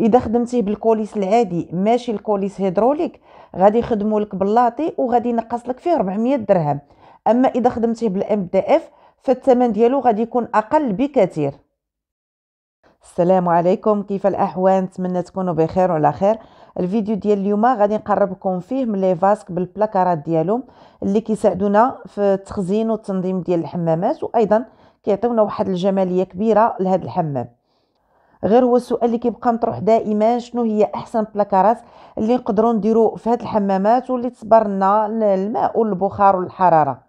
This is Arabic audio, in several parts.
اذا خدمتيه بالكوليس العادي ماشي الكوليس هيدروليك غادي يخدموا لك باللاطي وغادي ينقص لك فيه 400 درهم اما اذا خدمتيه بالام دي اف فالثمن ديالو غادي يكون اقل بكثير السلام عليكم كيف الاحوال نتمنى تكونوا بخير وعلى خير الفيديو ديال اليوم غادي نقرب لكم فيه من لي فاسك بالبلاكارات ديالهم اللي كيساعدونا في التخزين والتنظيم ديال الحمامات وايضا كيعطيونا واحد الجماليه كبيره لهذا الحمام غير هو السؤال اللي كيبقى مطروح دائما شنو هي احسن بلاكارات اللي نقدروا نديروا في هاد الحمامات واللي تصبر لنا الماء والبخار والحراره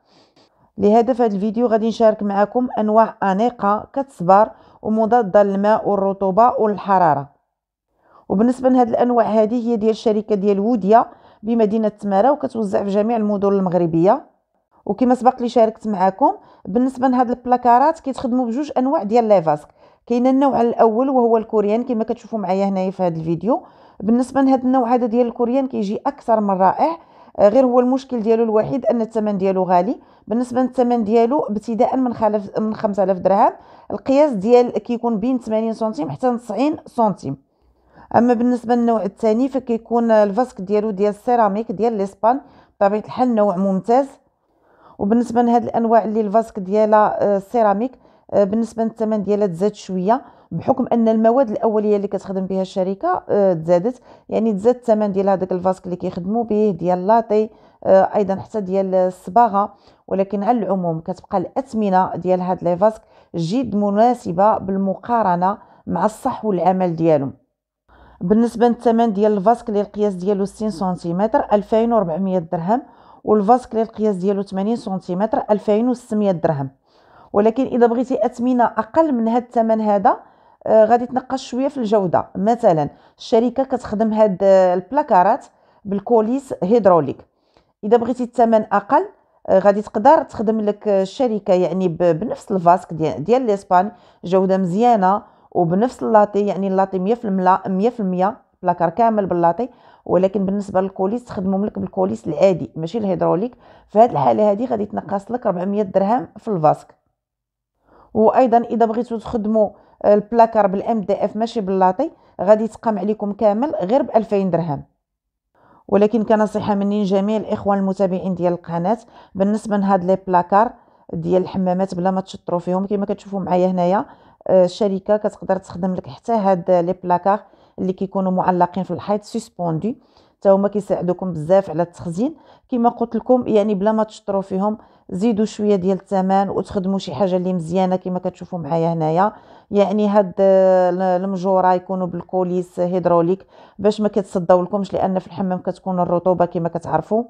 لهذا في هذا الفيديو غادي نشارك معكم انواع انيقه كتصبر ومضاده للماء والرطوبه والحراره وبالنسبه لهاد الانواع هذه هي ديال الشركه ديال ووديا بمدينه تماره وكتوزع في جميع المدن المغربيه وكما سبق لي شاركت معكم بالنسبه لهاد البلاكارات كيتخدموا بجوج انواع ديال لي فاسك كاين النوع الاول وهو الكوريان كما كتشوفوا معايا هنايا في هذا الفيديو بالنسبه لهذا النوع هذا ديال الكوريان كيجي اكثر من رائع آه، غير هو المشكل ديالو الوحيد ان الثمن ديالو غالي بالنسبه للثمن ديالو ابتداء من خلف من 5000 درهم القياس ديال كيكون بين 80 سنتيم حتى 90 سنتيم اما بالنسبه للنوع الثاني فكيكون الفاسك ديالو ديال السيراميك ديال ليسبان بطبيعه الحال نوع ممتاز وبالنسبه لهاد الانواع اللي الفاسك ديالها آه، السيراميك آه، بالنسبه للثمن ديالها تزاد شويه بحكم ان المواد الاوليه اللي كتخدم بها الشركه آه، تزادت يعني تزاد الثمن ديال هذاك الفاسك اللي كيخدموا به ديال لاطي آه، ايضا حتى ديال الصباغه ولكن على العموم كتبقى الاثمنه ديال هاد لي فاسك جد مناسبه بالمقارنه مع الصح والعمل ديالهم بالنسبه للثمن ديال الفاسك اللي القياس ديالو 60 سنتيمتر 2400 درهم والفاسك اللي القياس ديالو 80 سنتيمتر 2600 درهم ولكن اذا بغيتي اثمنه اقل من هذا الثمن هذا آه غادي تنقص شويه في الجوده مثلا الشركه كتخدم هاد آه، البلاكارات بالكوليس هيدروليك اذا بغيتي الثمن اقل آه غادي تقدر تخدم لك آه، الشركه يعني بنفس الفاسك ديال, الاسبان جوده مزيانه وبنفس اللاطي يعني اللاطي 100% 100% بلاكار كامل باللاطي ولكن بالنسبه للكوليس تخدمهم لك بالكوليس العادي ماشي الهيدروليك في هذه الحاله هذه غادي تنقص لك 400 درهم في الفاسك وايضا اذا بغيتو تخدموا آه، البلاكار بالام دي اف ماشي باللاطي غادي تقام عليكم كامل غير ب 2000 درهم ولكن كنصيحه مني لجميع الاخوان المتابعين ديال القناه بالنسبه لهاد لي بلاكار ديال الحمامات بلا ما تشطروا فيهم كما كتشوفوا معايا هنايا آه، الشركه كتقدر تخدم لك حتى هاد لي بلاكار اللي كيكونوا معلقين في الحيط سسبوندي حتى هما كيساعدوكم بزاف على التخزين كما قلت لكم يعني بلا ما تشطروا فيهم زيدوا شويه ديال الثمن وتخدموا شي حاجه اللي مزيانه كما كتشوفوا معايا هنايا يعني هاد آه، المجوره يكونوا بالكوليس هيدروليك باش ما كتصداو لكمش لان في الحمام كتكون الرطوبه كما كتعرفوا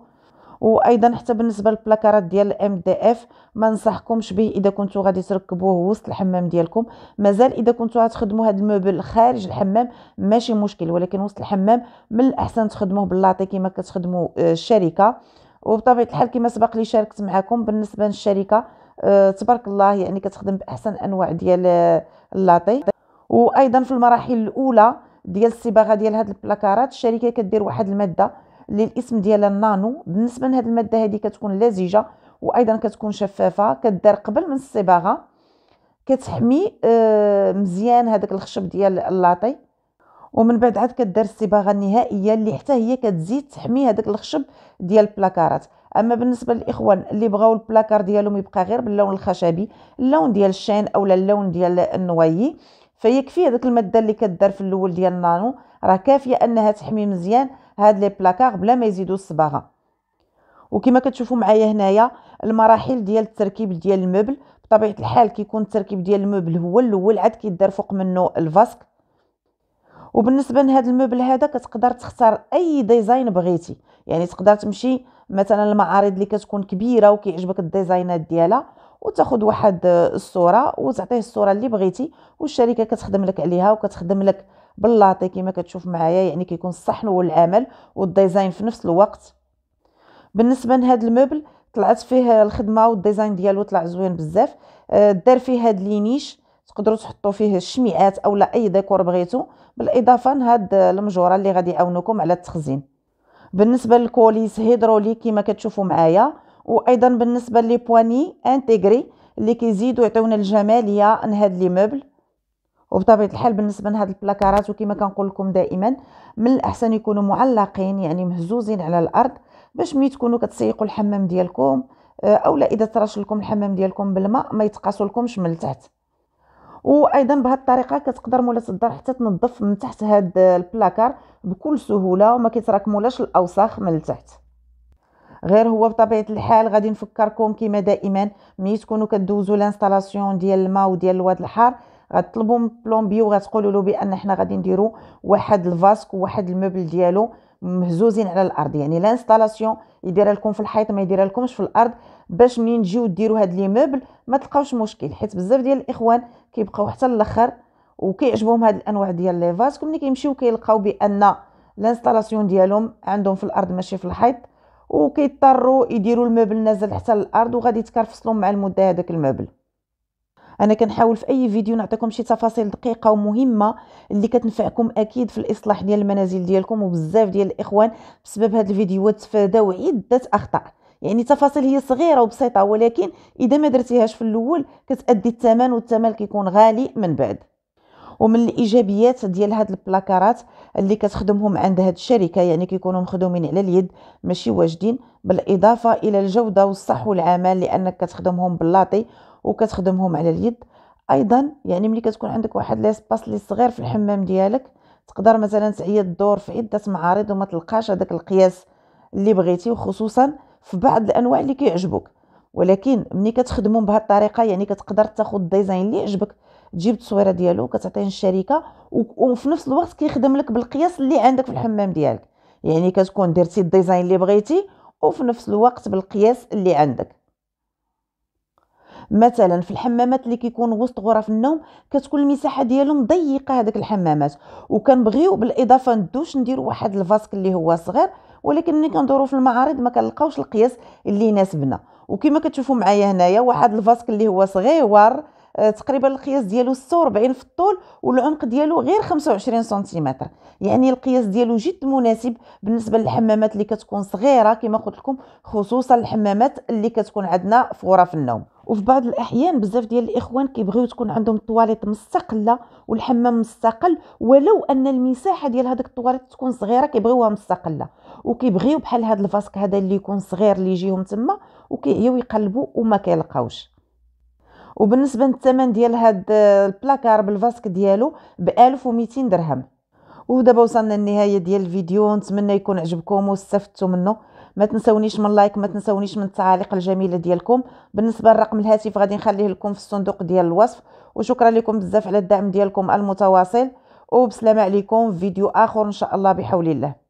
وايضا حتى بالنسبه للبلاكارات ديال الام دي اف ما نصحكمش به اذا كنتو غادي تركبوه وسط الحمام ديالكم مازال اذا كنتو غتخدموا هذا الموبل خارج الحمام ماشي مشكل ولكن وسط الحمام من الاحسن تخدموه باللاطي كما كتخدموا آه، الشركه وبطبيعه الحال كما سبق لي شاركت معكم بالنسبه للشركه أه تبارك الله يعني كتخدم باحسن انواع ديال آه، اللاطي وايضا في المراحل الاولى ديال الصباغه ديال هاد البلاكارات الشركه كدير واحد الماده للاسم ديال النانو بالنسبه لهاد الماده هذه كتكون لزجه وايضا كتكون شفافه كدار قبل من الصباغه كتحمي آه، مزيان هذاك الخشب ديال اللاطي ومن بعد عاد كدار الصباغه النهائيه اللي حتى هي كتزيد تحمي هذاك الخشب ديال البلاكارات اما بالنسبه للاخوان اللي بغاو البلاكار ديالهم يبقى غير باللون الخشبي اللون ديال الشين او اللون ديال النوايي فيكفي هذاك الماده اللي كدار في الاول ديال النانو راه كافيه انها تحمي مزيان هاد لي بلاكار بلا ما يزيدوا الصباغه وكما كتشوفوا معايا هنايا المراحل ديال التركيب ديال المبل بطبيعه الحال كيكون التركيب ديال المبل هو الاول عاد كيدار فوق منه الفاسك وبالنسبه لهذا المبل هذا كتقدر تختار اي ديزاين بغيتي يعني تقدر تمشي مثلا المعارض اللي كتكون كبيره وكيعجبك الديزاينات ديالها وتاخذ واحد الصوره وتعطيه الصوره اللي بغيتي والشركه كتخدم لك عليها وكتخدم لك بلاطي كما كتشوف معايا يعني كيكون الصحن والعمل والديزاين في نفس الوقت بالنسبه لهذا الموبل طلعت فيه الخدمه والديزاين ديالو طلع زوين بزاف آه، دار فيه هاد لينيش تقدروا تحطوا فيه الشميعات اولا اي ديكور بغيتو بالاضافه لهاد المجوره اللي غادي يعاونوكم على التخزين بالنسبه للكوليس هيدروليك كما كتشوفوا معايا وايضا بالنسبه لي بواني انتيغري اللي كيزيدوا يعطيونا الجماليه لهاد لي موبل وبطبيعه الحال بالنسبه لهاد البلاكارات وكما كنقول لكم دائما من الاحسن يكونوا معلقين يعني مهزوزين على الارض باش ملي تكونوا كتسيقوا الحمام ديالكم آه، اولا اذا ترش لكم الحمام ديالكم بالماء ما يتقاسوا لكمش من التحت وايضا بهذه الطريقه كتقدر مولات الدار حتى تنظف من تحت هاد البلاكار بكل سهوله وما كيتراكمولاش الاوساخ من التحت غير هو بطبيعه الحال غادي نفكركم كما دائما ملي تكونوا كدوزوا لانستالاسيون ديال الماء وديال الواد الحار غتطلبوا من البلومبي وغتقولوا له بان حنا غادي نديروا واحد الفاسك وواحد الموبل ديالو مهزوزين على الارض يعني لانستالاسيون يديرها لكم في الحيط ما يديرها لكمش في الارض باش منين تجيو ديروا هاد لي موبل ما تلقاوش مشكل حيت بزاف ديال الاخوان كيبقاو حتى الاخر وكيعجبهم هاد الانواع ديال لي فاسك ملي كيمشيو كيلقاو بان لانستالاسيون ديالهم عندهم في الارض ماشي في الحيط وكيضطروا يديروا الموبل نازل حتى للارض وغادي يتكرفصلهم مع المده هذاك الموبل انا كنحاول في اي فيديو نعطيكم شي تفاصيل دقيقه ومهمه اللي كتنفعكم اكيد في الاصلاح ديال المنازل ديالكم وبزاف ديال الاخوان بسبب هاد الفيديوهات تفاداو عده اخطاء يعني تفاصيل هي صغيره وبسيطه ولكن اذا ما درتيهاش في الاول كتادي الثمن والثمن كيكون غالي من بعد ومن الايجابيات ديال هاد البلاكارات اللي كتخدمهم عند هاد الشركه يعني كيكونوا مخدومين على اليد ماشي واجدين بالاضافه الى الجوده والصح والعمل لانك كتخدمهم باللاطي وكتخدمهم على اليد ايضا يعني ملي كتكون عندك واحد ليسباس لي صغير في الحمام ديالك تقدر مثلا تعيد الدور في عده معارض وما تلقاش هذاك القياس اللي بغيتي وخصوصا في بعض الانواع اللي كيعجبوك ولكن ملي كتخدمهم بهذه الطريقه يعني كتقدر تاخذ الديزاين اللي يعجبك تجيب التصويره ديالو كتعطيه للشركه وفي نفس الوقت كيخدم لك بالقياس اللي عندك في الحمام ديالك يعني كتكون درتي الديزاين اللي بغيتي وفي نفس الوقت بالقياس اللي عندك مثلا في الحمامات اللي كيكون وسط غرف النوم كتكون المساحه ديالهم ضيقه هذاك الحمامات وكنبغيو بالاضافه ندوش نديرو واحد الفاسك اللي هو صغير ولكن ملي كندورو في المعارض ما كنلقاوش القياس اللي يناسبنا وكما كتشوفوا معايا هنايا واحد الفاسك اللي هو صغير آه، تقريبا القياس ديالو 46 في الطول والعمق ديالو غير 25 سنتيمتر يعني القياس ديالو جد مناسب بالنسبه للحمامات اللي كتكون صغيره كما قلت لكم خصوصا الحمامات اللي كتكون عندنا في غرف النوم وفي بعض الاحيان بزاف ديال الاخوان كيبغيو تكون عندهم طواليت مستقله والحمام مستقل ولو ان المساحه ديال هذيك الطواليت تكون صغيره كيبغيوها مستقله وكيبغيو بحال هذا الفاسك هذا اللي يكون صغير اللي يجيهم تما وكيعيو يقلبوا وما كيلقاوش وبالنسبه للثمن ديال هاد آه، البلاكار بالفاسك ديالو ب 1200 درهم ودابا وصلنا للنهايه ديال الفيديو نتمنى يكون عجبكم واستفدتوا منه ما تنسونيش من لايك ما تنسونيش من التعاليق الجميله ديالكم بالنسبه لرقم الهاتف غادي نخليه لكم في الصندوق ديال الوصف وشكرا لكم بزاف على الدعم ديالكم المتواصل وبسلامه عليكم فيديو اخر ان شاء الله بحول الله